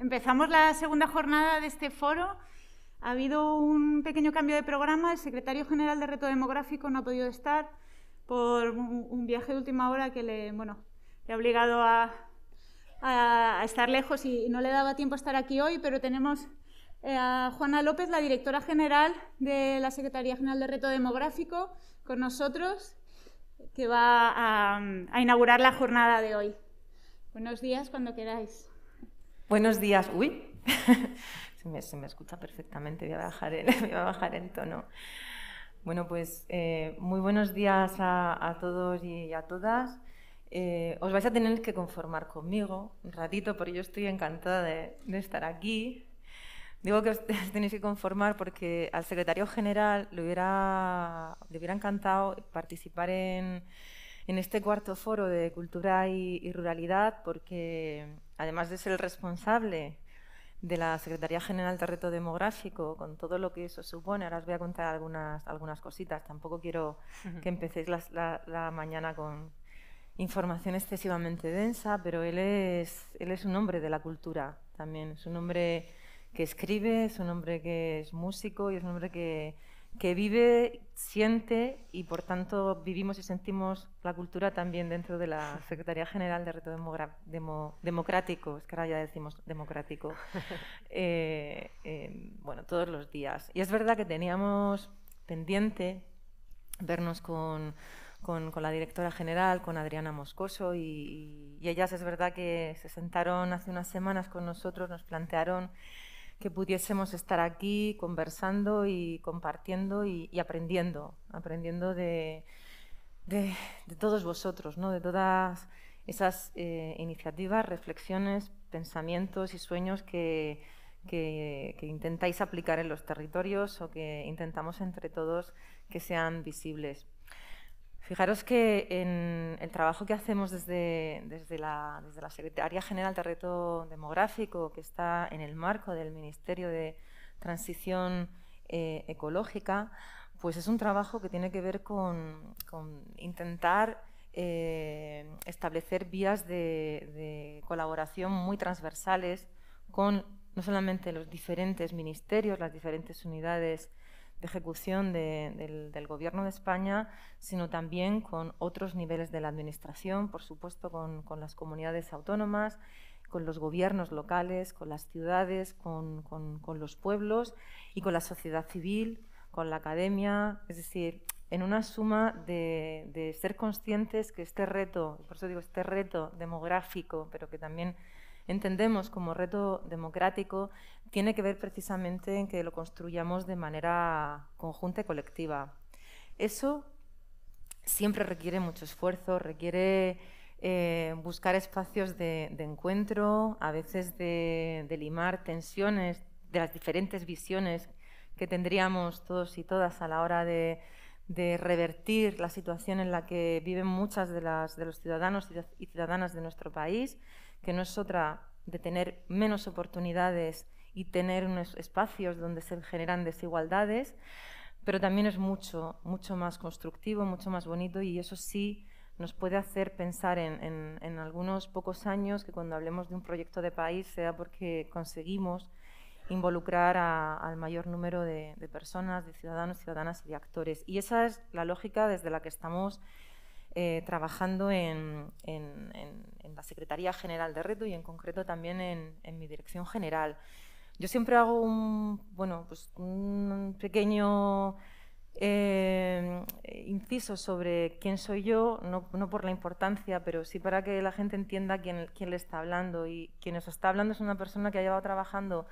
empezamos la segunda jornada de este foro. Ha habido un pequeño cambio de programa. El secretario general de Reto Demográfico no ha podido estar por un viaje de última hora que le, bueno, le ha obligado a, estar lejos y no le daba tiempo a estar aquí hoy, pero tenemos eh, a Juana López, la directora general de la Secretaría General de Reto Demográfico, con nosotros, que va a inaugurar la jornada de hoy. Buenos días, cuando queráis. Buenos días. Uy, se, me, escucha perfectamente, voy a bajar el, voy a bajar el tono. Bueno, pues eh, muy buenos días a, todos y a todas. Eh, os vais a tener que conformar conmigo un ratito, porque yo estoy encantada de, estar aquí. Digo que os tenéis que conformar porque al secretario general le hubiera, le hubiera encantado participar en, en este cuarto foro de Cultura y, Ruralidad, porque además de ser el responsable de la Secretaría General de Reto Demográfico, con todo lo que eso supone, ahora os voy a contar algunas, algunas cositas, tampoco quiero que empecéis la, mañana con información excesivamente densa, pero él es, él es un hombre de la cultura también, es un hombre que escribe, es un hombre que es músico y es un hombre que que vive, siente y por tanto vivimos y sentimos la cultura también dentro de la Secretaría General de Reto Democrático, es que ahora ya decimos democrático, eh, eh, bueno, todos los días. Y es verdad que teníamos pendiente vernos con, la directora general, con Adriana Moscoso, y, y ellas es verdad que se sentaron hace unas semanas con nosotros, nos plantearon que pudiésemos estar aquí conversando y compartiendo y, aprendiendo, aprendiendo de, todos vosotros, ¿no? de todas esas eh, iniciativas, reflexiones, pensamientos y sueños que, intentáis aplicar en los territorios o que intentamos entre todos que sean visibles. Fijaros que en el trabajo que hacemos desde, la, Secretaría General de Reto Demográfico, que está en el marco del Ministerio de Transición eh, Ecológica, pues es un trabajo que tiene que ver con, intentar eh, establecer vías de, colaboración muy transversales con no solamente los diferentes ministerios, las diferentes unidades ejecución del, Gobierno de España, sino también con otros niveles de la Administración, por supuesto, con, las comunidades autónomas, con los gobiernos locales, con las ciudades, con, los pueblos y con la sociedad civil, con la academia, es decir, en una suma de, de, ser conscientes que este reto, por eso digo este reto demográfico, pero que también entendemos como reto democrático tiene que ver precisamente en que lo construyamos de manera conjunta y colectiva. Eso siempre requiere mucho esfuerzo, requiere eh, buscar espacios de, encuentro, a veces de, limar tensiones de las diferentes visiones que tendríamos todos y todas a la hora de, revertir la situación en la que viven muchas de, las, de los ciudadanos y ciudadanas de nuestro país que no es otra de tener menos oportunidades y tener unos espacios donde se generan desigualdades, pero también es mucho, mucho más constructivo, mucho más bonito y eso sí nos puede hacer pensar en, algunos pocos años que cuando hablemos de un proyecto de país sea porque conseguimos involucrar al mayor número de, de, personas, de ciudadanos, ciudadanas y de actores. Y esa es la lógica desde la que estamos eh, trabajando en, la Secretaría General de Reto y en concreto también en, mi dirección general. Yo siempre hago un, bueno, pues un pequeño eh, inciso sobre quién soy yo, no, por la importancia, pero sí para que la gente entienda quién, le está hablando. Y quien nos está hablando es una persona que ha llevado trabajando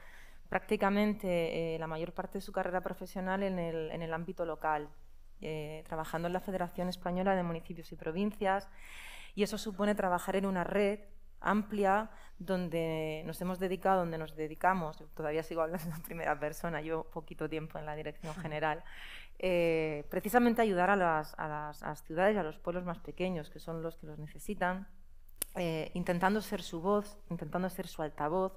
prácticamente eh, la mayor parte de su carrera profesional en el, en el ámbito local. Eh, trabajando en la Federación Española de Municipios y Provincias y eso supone trabajar en una red amplia donde nos hemos dedicado, donde nos dedicamos, todavía sigo hablando en primera persona, yo poquito tiempo en la dirección general, eh, precisamente ayudar a las, a, las, ciudades y a los pueblos más pequeños, que son los que los necesitan, eh, intentando ser su voz, intentando ser su altavoz,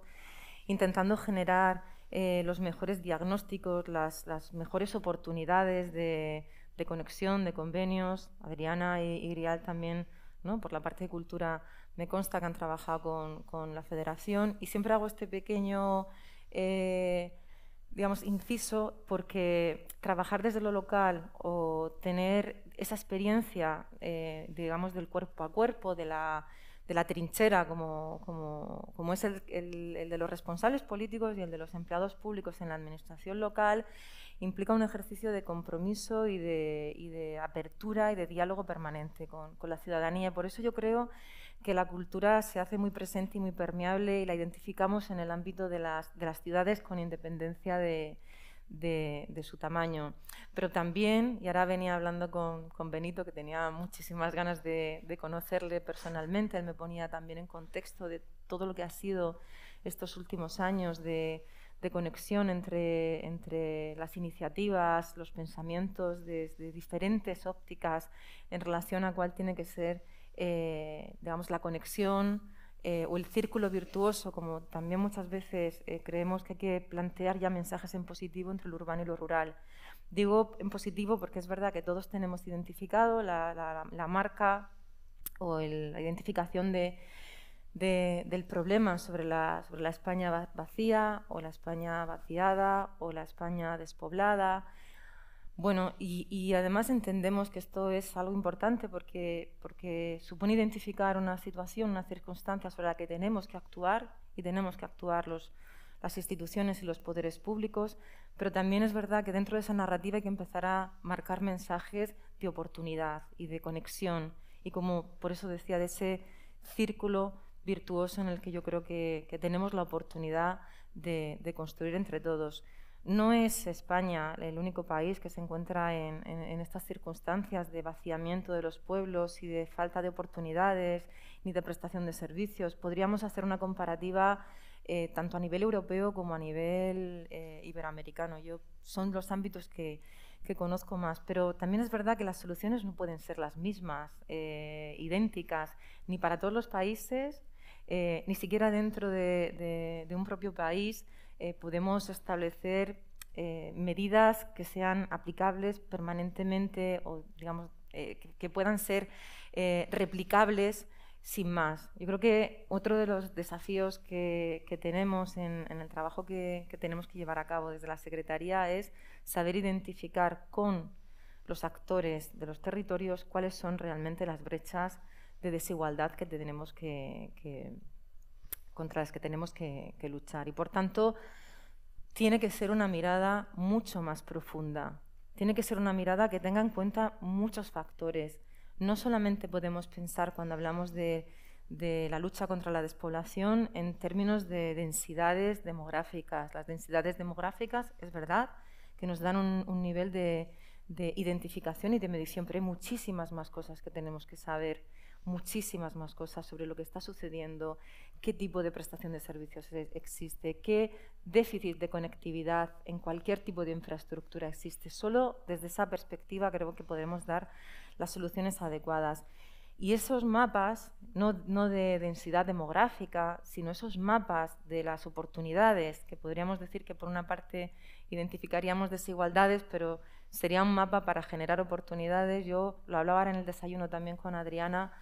intentando generar los mejores diagnósticos, las mejores oportunidades de, de conexión, de convenios. Adriana y, Grial también, por la parte de cultura, me consta que han trabajado con, la federación. Y siempre hago este pequeño, eh, digamos, inciso, porque trabajar desde lo local o tener esa experiencia, eh, digamos, del cuerpo a cuerpo, de la trinchera, como, es el, el, de los responsables políticos y el de los empleados públicos en la administración local, implica un ejercicio de compromiso y de, apertura y de diálogo permanente con, la ciudadanía. Por eso yo creo que la cultura se hace muy presente y muy permeable y la identificamos en el ámbito de las, ciudades con independencia de, su tamaño. Pero también, y ahora venía hablando con, Benito, que tenía muchísimas ganas de, de, conocerle personalmente, él me ponía también en contexto de todo lo que ha sido estos últimos años de, de conexión entre, entre las iniciativas, los pensamientos desde de diferentes ópticas en relación a cuál tiene que ser, eh, digamos, la conexión eh, o el círculo virtuoso, como también muchas veces eh, creemos que hay que plantear ya mensajes en positivo entre lo urbano y lo rural. Digo en positivo porque es verdad que todos tenemos identificado la, la, marca o la identificación de del problema sobre la, España vacía o la España vaciada o la España despoblada. Bueno, y, además entendemos que esto es algo importante porque, supone identificar una situación, una circunstancia sobre la que tenemos que actuar y tenemos que actuar las instituciones y los poderes públicos, pero también es verdad que dentro de esa narrativa hay que empezar a marcar mensajes de oportunidad y de conexión y como por eso decía, de ese círculo virtuoso en el que yo creo que, tenemos la oportunidad de, construir entre todos. No es España el único país que se encuentra en, estas circunstancias de vaciamiento de los pueblos y de falta de oportunidades ni de prestación de servicios. Podríamos hacer una comparativa eh, tanto a nivel europeo como a nivel eh, iberoamericano. Yo, son los ámbitos que, conozco más, pero también es verdad que las soluciones no pueden ser las mismas, eh, idénticas, ni para todos los países, eh, ni siquiera dentro de, un propio país eh, podemos establecer eh, medidas que sean aplicables permanentemente o, digamos, que, puedan ser replicables sin más. Yo creo que otro de los desafíos que, tenemos en, el trabajo que, tenemos que llevar a cabo desde la Secretaría es saber identificar con los actores de los territorios cuáles son realmente las brechas de desigualdad que tenemos que, contra las que tenemos que, luchar. Y por tanto, tiene que ser una mirada mucho más profunda. Tiene que ser una mirada que tenga en cuenta muchos factores. No solamente podemos pensar cuando hablamos de, la lucha contra la despoblación en términos de densidades demográficas. Las densidades demográficas, es verdad, que nos dan un, nivel de, de, identificación y de medición, pero hay muchísimas más cosas que tenemos que saber muchísimas más cosas sobre lo que está sucediendo, qué tipo de prestación de servicios existe, qué déficit de conectividad en cualquier tipo de infraestructura existe. Solo desde esa perspectiva creo que podemos dar las soluciones adecuadas. Y esos mapas, no, de densidad demográfica, sino esos mapas de las oportunidades, que podríamos decir que por una parte identificaríamos desigualdades, pero sería un mapa para generar oportunidades. Yo lo hablaba ahora en el desayuno también con Adriana,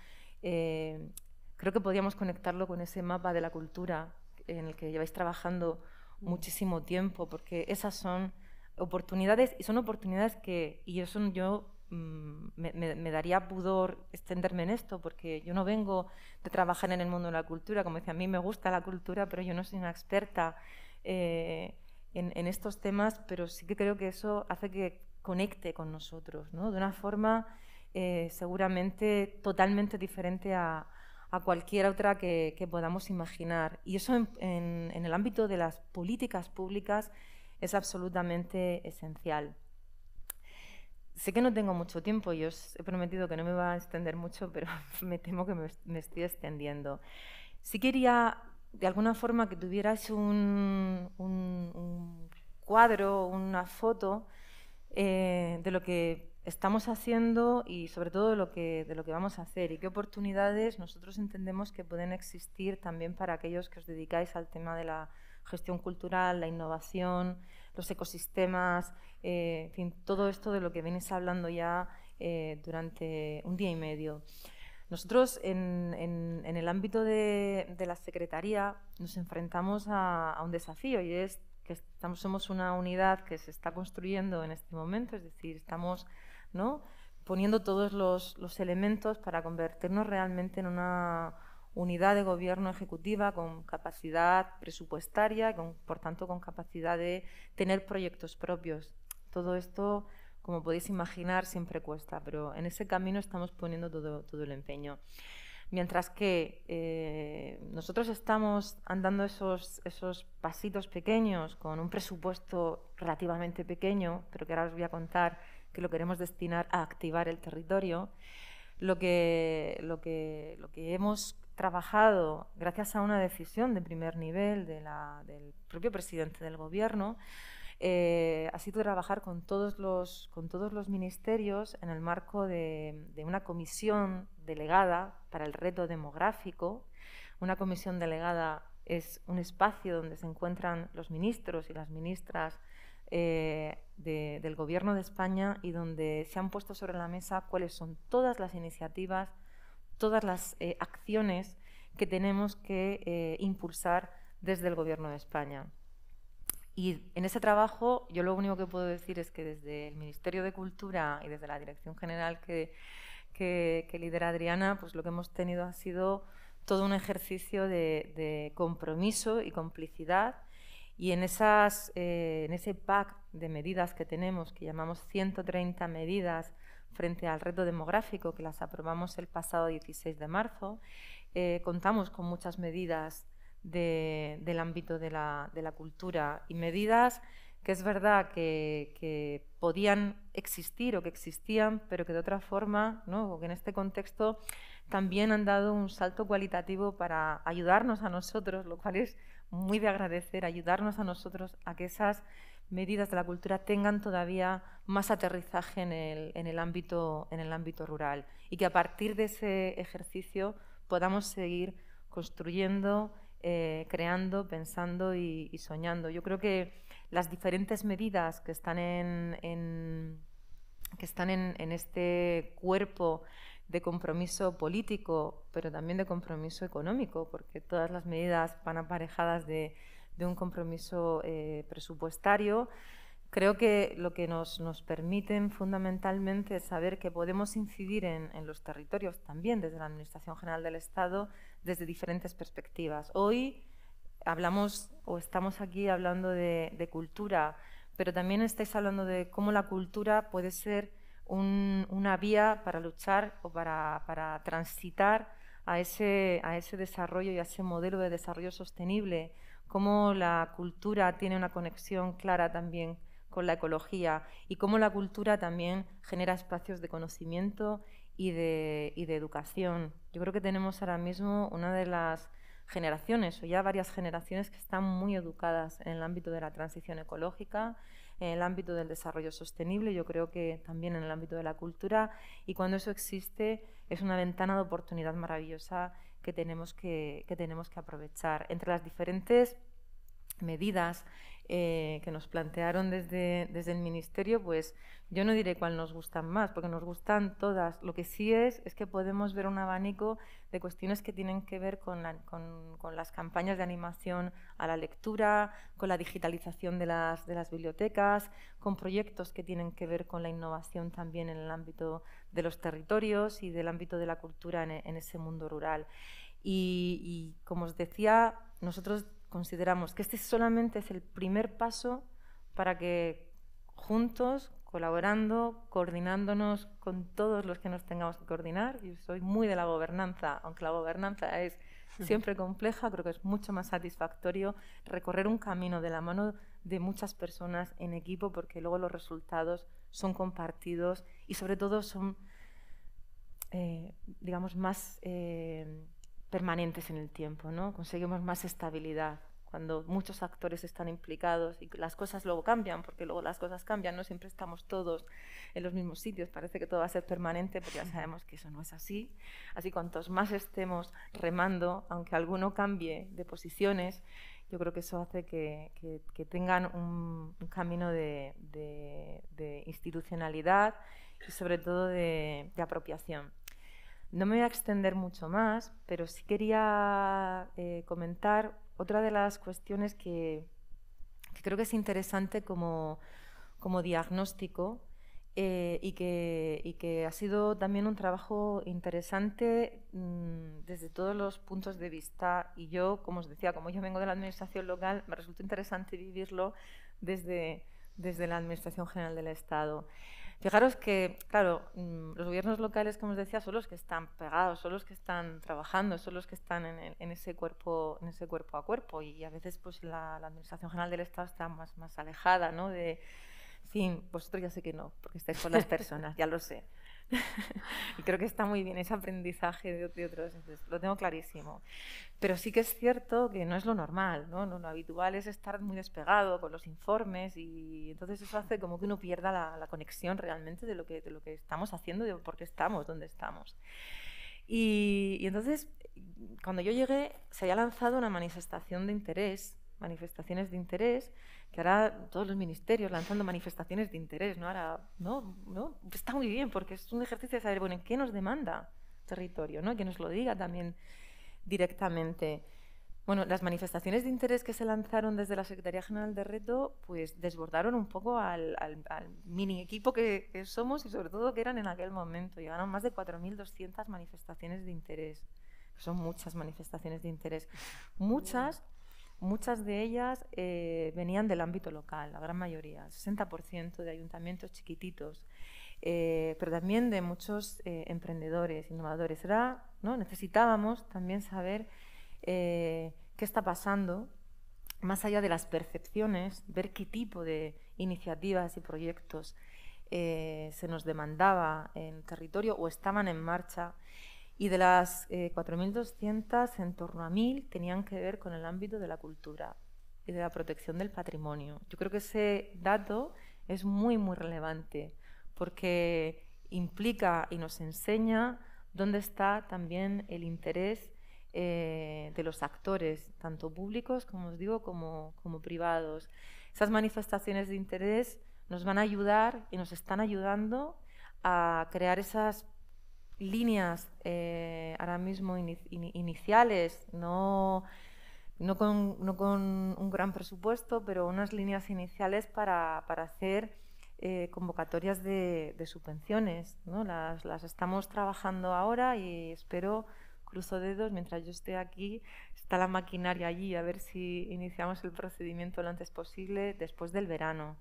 eh, creo que podríamos conectarlo con ese mapa de la cultura en el que lleváis trabajando mm. muchísimo tiempo, porque esas son oportunidades y son oportunidades que, y eso yo mm, me, daría pudor extenderme en esto, porque yo no vengo de trabajar en el mundo de la cultura, como decía, a mí me gusta la cultura, pero yo no soy una experta eh, en, en, estos temas, pero sí que creo que eso hace que conecte con nosotros, ¿no? De una forma eh, seguramente totalmente diferente a, cualquier otra que, podamos imaginar. Y eso en, el ámbito de las políticas públicas es absolutamente esencial. Sé que no tengo mucho tiempo y os he prometido que no me va a extender mucho, pero me temo que me, estoy extendiendo. Si quería, de alguna forma, que tuvierais un, un, un cuadro, una foto eh, de lo que estamos haciendo y sobre todo de lo, que, de lo que vamos a hacer y qué oportunidades nosotros entendemos que pueden existir también para aquellos que os dedicáis al tema de la gestión cultural, la innovación, los ecosistemas, eh, en fin, todo esto de lo que venís hablando ya eh, durante un día y medio. Nosotros en, el ámbito de, la Secretaría nos enfrentamos a, a un desafío y es que estamos, somos una unidad que se está construyendo en este momento, es decir, estamos poniendo todos los, elementos para convertirnos realmente en una unidad de gobierno ejecutiva con capacidad presupuestaria, con, por tanto con capacidad de tener proyectos propios. Todo esto, como podéis imaginar, siempre cuesta, pero en ese camino estamos poniendo todo, todo el empeño. Mientras que eh, nosotros estamos andando esos, esos pasitos pequeños con un presupuesto relativamente pequeño, pero que ahora os voy a contar que lo queremos destinar a activar el territorio, lo que, lo lo que hemos trabajado gracias a una decisión de primer nivel del propio presidente del gobierno, eh, ha sido trabajar con todos, los, ministerios en el marco de, una comisión delegada para el reto demográfico. Una comisión delegada es un espacio donde se encuentran los ministros y las ministras eh, del Gobierno de España y donde se han puesto sobre la mesa cuáles son todas las iniciativas, todas las eh, acciones que tenemos que impulsar desde el Gobierno de España. Y en ese trabajo yo lo único que puedo decir es que desde el Ministerio de Cultura y desde la Dirección General que, lidera Adriana, pues lo que hemos tenido ha sido todo un ejercicio de, compromiso y complicidad. Y en, esas, eh, en ese pack de medidas que tenemos, que llamamos 130 medidas frente al reto demográfico, que las aprobamos el pasado 16 de marzo, eh, contamos con muchas medidas del ámbito de la, cultura y medidas que es verdad que, podían existir o que existían, pero que de otra forma, ¿no? o que en este contexto también han dado un salto cualitativo para ayudarnos a nosotros, lo cual es muy de agradecer, ayudarnos a nosotros a que esas medidas de la cultura tengan todavía más aterrizaje en ámbito, en el ámbito rural y que a partir de ese ejercicio podamos seguir construyendo eh, creando, pensando y, soñando. Yo creo que las diferentes medidas que están en, que están en, este cuerpo de compromiso político, pero también de compromiso económico, porque todas las medidas van aparejadas de, un compromiso eh, presupuestario. Creo que lo que nos, nos, permiten fundamentalmente es saber que podemos incidir en los territorios también desde la Administración General del Estado desde diferentes perspectivas. Hoy hablamos o estamos aquí hablando de, cultura, pero también estáis hablando de cómo la cultura puede ser una vía para luchar o para, transitar a ese, a ese desarrollo y a ese modelo de desarrollo sostenible, cómo la cultura tiene una conexión clara también con la ecología y cómo la cultura también genera espacios de conocimiento y de, de educación. Yo creo que tenemos ahora mismo una de las generaciones o ya varias generaciones que están muy educadas en el ámbito de la transición ecológica, en el ámbito del desarrollo sostenible, yo creo que también en el ámbito de la cultura y cuando eso existe es una ventana de oportunidad maravillosa que tenemos que, que, tenemos que aprovechar. Entre las diferentes medidas eh, que nos plantearon desde, desde el Ministerio, pues yo no diré cuál nos gustan más, porque nos gustan todas. Lo que sí es es que podemos ver un abanico de cuestiones que tienen que ver con, con, las campañas de animación a la lectura, con la digitalización de las, de las bibliotecas, con proyectos que tienen que ver con la innovación también en el ámbito de los territorios y del ámbito de la cultura en, ese mundo rural. Y, y como os decía, nosotros consideramos que este solamente es el primer paso para que juntos, colaborando, coordinándonos con todos los que nos tengamos que coordinar, yo soy muy de la gobernanza, aunque la gobernanza es siempre compleja, creo que es mucho más satisfactorio recorrer un camino de la mano de muchas personas en equipo porque luego los resultados son compartidos y sobre todo son, eh, digamos, más... Eh, permanentes en el tiempo, ¿no? Conseguimos más estabilidad cuando muchos actores están implicados y las cosas luego cambian, porque luego las cosas cambian, no siempre estamos todos en los mismos sitios, parece que todo va a ser permanente, pero ya sabemos que eso no es así. Así cuantos más estemos remando, aunque alguno cambie de posiciones, yo creo que eso hace que, tengan un, camino de, institucionalidad y sobre todo de apropiación. No me voy a extender mucho más, pero sí quería eh, comentar otra de las cuestiones que, creo que es interesante como, diagnóstico eh, y, que, ha sido también un trabajo interesante mm, desde todos los puntos de vista. Y yo, como os decía, como yo vengo de la Administración local, me resulta interesante vivirlo desde la Administración General del Estado. Fijaros que, claro, mm, los gobiernos locales, como os decía, son los que están pegados, son los que están trabajando, son los que están en, ese, cuerpo, en ese cuerpo a cuerpo. Y a veces pues la, Administración General del Estado está más, alejada, ¿no? De, en fin, vosotros ya sé que no, porque estáis con las personas, ya lo sé. y creo que está muy bien ese aprendizaje de, otros, lo tengo clarísimo. Pero sí que es cierto que no es lo normal, ¿no? Lo, habitual es estar muy despegado con los informes y entonces eso hace como que uno pierda la, conexión realmente de lo, que, de lo que estamos haciendo, de por qué estamos, dónde estamos. Y, y entonces, cuando yo llegué, se había lanzado una manifestación de interés manifestaciones de interés, que ahora todos los ministerios lanzando manifestaciones de interés, ¿no? Ahora, no, no, está muy bien, porque es un ejercicio de saber, bueno, ¿en qué nos demanda territorio? ¿no? Que nos lo diga también directamente. Bueno, las manifestaciones de interés que se lanzaron desde la Secretaría General de Reto, pues desbordaron un poco al, mini equipo que, que, somos y sobre todo que eran en aquel momento. Llegaron más de 4.200 manifestaciones de interés. Son muchas manifestaciones de interés. Muchas Muchas de ellas eh, venían del ámbito local, la gran mayoría, 60% de ayuntamientos chiquititos, eh, pero también de muchos eh, emprendedores, innovadores. Era, ¿no? Necesitábamos también saber qué está pasando, más allá de las percepciones, ver qué tipo de iniciativas y proyectos se nos demandaba en territorio o estaban en marcha y de las 4.200, eh, en torno a 1.000 tenían que ver con el ámbito de la cultura y de la protección del patrimonio. Yo creo que ese dato es muy, muy relevante porque implica y nos enseña dónde está también el interés eh, de los actores, tanto públicos, como os digo, como, como privados. Esas manifestaciones de interés nos van a ayudar y nos están ayudando a crear esas líneas eh, ahora mismo iniciales, no, no, con, no, con, un gran presupuesto, pero unas líneas iniciales para, para hacer eh, convocatorias de, de subvenciones. ¿no? Las, las, estamos trabajando ahora y espero, cruzo dedos, mientras yo esté aquí, está la maquinaria allí, a ver si iniciamos el procedimiento lo antes posible, después del verano.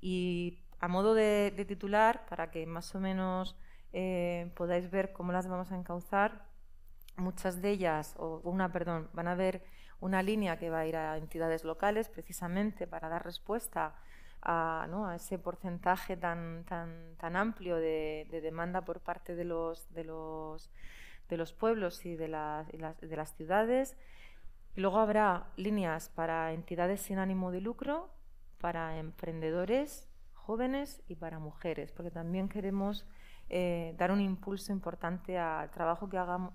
Y a modo de, de titular, para que más o menos eh, podáis ver cómo las vamos a encauzar. Muchas de ellas, o una, perdón, van a ver una línea que va a ir a entidades locales precisamente para dar respuesta a, ¿no? a ese porcentaje tan, tan, tan amplio de, demanda por parte de los, de los, de los pueblos y de las, las, de las ciudades. Y luego habrá líneas para entidades sin ánimo de lucro, para emprendedores jóvenes y para mujeres, porque también queremos eh, dar un impulso importante al trabajo que, hagamos,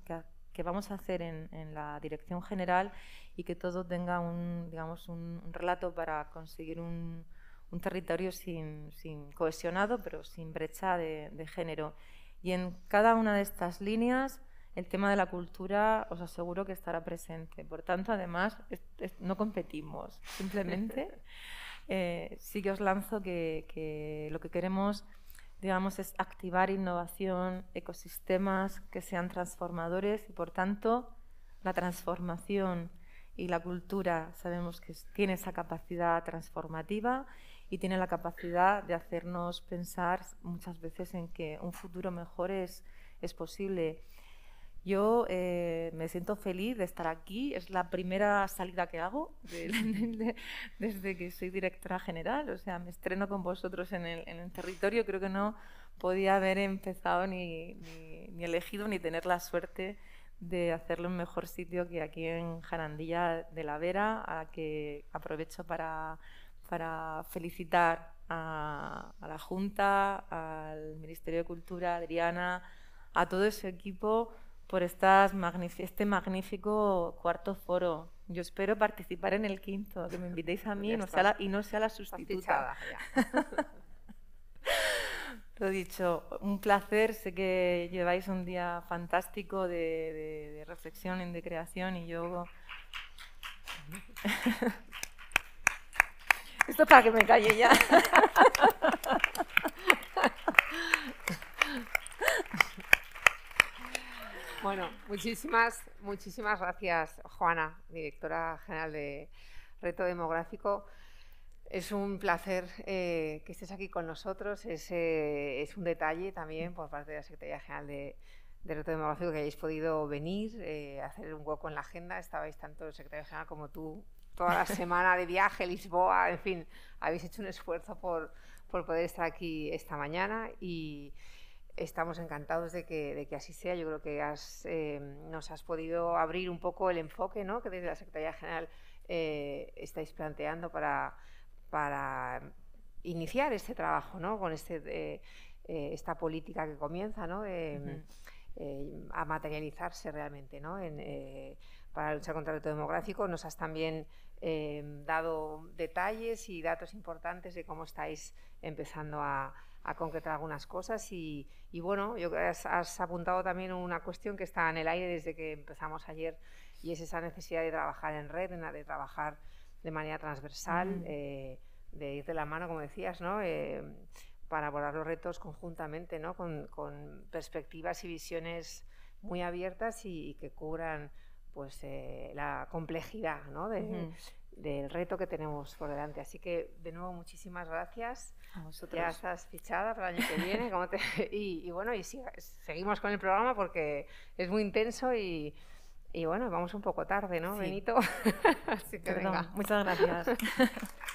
que, vamos a hacer en, la dirección general y que todo tenga un, digamos, un, relato para conseguir un, territorio sin, cohesionado, pero sin brecha de, género. Y en cada una de estas líneas, el tema de la cultura os aseguro que estará presente. Por tanto, además, no competimos, simplemente eh, sí que os lanzo que, que, lo que queremos digamos, es activar innovación, ecosistemas que sean transformadores y, por tanto, la transformación y la cultura sabemos que tiene esa capacidad transformativa y tiene la capacidad de hacernos pensar muchas veces en que un futuro mejor es, es posible. Yo eh, me siento feliz de estar aquí, es la primera salida que hago desde que soy directora general, o sea, me estreno con vosotros en el, territorio, creo que no podía haber empezado ni, elegido ni tener la suerte de hacerlo en mejor sitio que aquí en Jarandilla de la Vera, a que aprovecho para, para felicitar a, la Junta, al Ministerio de Cultura, Adriana, a todo ese equipo por estas este magnífico cuarto foro. Yo espero participar en el quinto, que me invitéis a mí y no, sea la, y no sea la sustituta. Lo dicho, un placer. Sé que lleváis un día fantástico de, reflexión y de creación y yo... Esto para que me calle ya. Bueno, muchísimas, muchísimas gracias, Juana, directora general de Reto Demográfico. Es un placer eh, que estés aquí con nosotros. Eh, es, un detalle también por parte de la Secretaría General de, Reto Demográfico que hayáis podido venir, eh, hacer un hueco en la agenda. Estabais tanto el secretario general como tú toda la semana de viaje, Lisboa, en fin, habéis hecho un esfuerzo por, por poder estar aquí esta mañana y. Estamos encantados de que, de que, así sea. Yo creo que eh, nos has podido abrir un poco el enfoque que desde la Secretaría General eh, estáis planteando para, para, iniciar este trabajo ¿no? con este, eh, esta política que comienza a materializarse realmente ¿no? para luchar contra el reto demográfico. Nos has también dado detalles y datos importantes de cómo estáis empezando a a concretar algunas cosas y, bueno, yo, has, has, apuntado también una cuestión que está en el aire desde que empezamos ayer y es esa necesidad de trabajar en red, de trabajar de manera transversal, eh, de ir de la mano, como decías, eh, para abordar los retos conjuntamente, con, perspectivas y visiones muy abiertas y, que cubran pues eh, la complejidad de, del reto que tenemos por delante. Así que, de nuevo, muchísimas gracias. A vosotros. Ya estás fichada para el año que viene. y, bueno, y seguimos con el programa porque es muy intenso y, bueno, vamos un poco tarde, ¿no, Benito? Así que Perdón, venga. Muchas gracias.